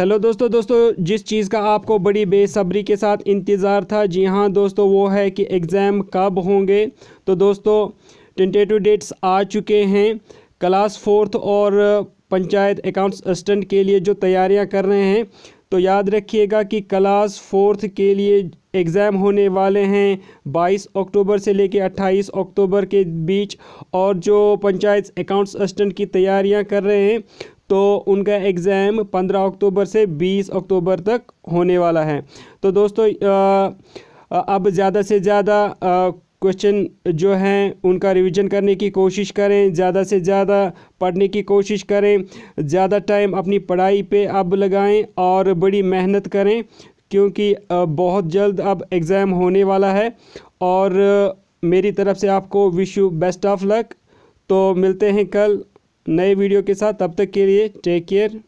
hello दोस्तों दोस्तों जिस चीज़ का आपको बड़ी बेसब्री के साथ इंतज़ार था जी हाँ दोस्तों वो है कि एग्ज़ाम कब होंगे तो दोस्तों टेंटेटिव डेट्स आ चुके हैं क्लास फोर्थ और पंचायत अकाउंट्स असिस्टेंट के लिए जो तैयारियां कर रहे हैं तो याद रखिएगा कि क्लास फोर्थ के लिए एग्ज़ाम होने वाले हैं 22 अक्टूबर से लेकर 28 अक्टूबर के बीच और जो पंचायत अकाउंट्स असिस्टेंट की तैयारियां कर रहे हैं तो उनका एग्ज़ाम 15 अक्टूबर से 20 अक्टूबर तक होने वाला है तो दोस्तों अब ज़्यादा से ज़्यादा क्वेश्चन जो हैं उनका रिवीजन करने की कोशिश करें ज़्यादा से ज़्यादा पढ़ने की कोशिश करें ज़्यादा टाइम अपनी पढ़ाई पे अब लगाएं और बड़ी मेहनत करें क्योंकि बहुत जल्द अब एग्ज़ाम होने वाला है और मेरी तरफ़ से आपको wish you best of luck तो मिलते हैं कल नए वीडियो के साथ तब तक के लिए टेक केयर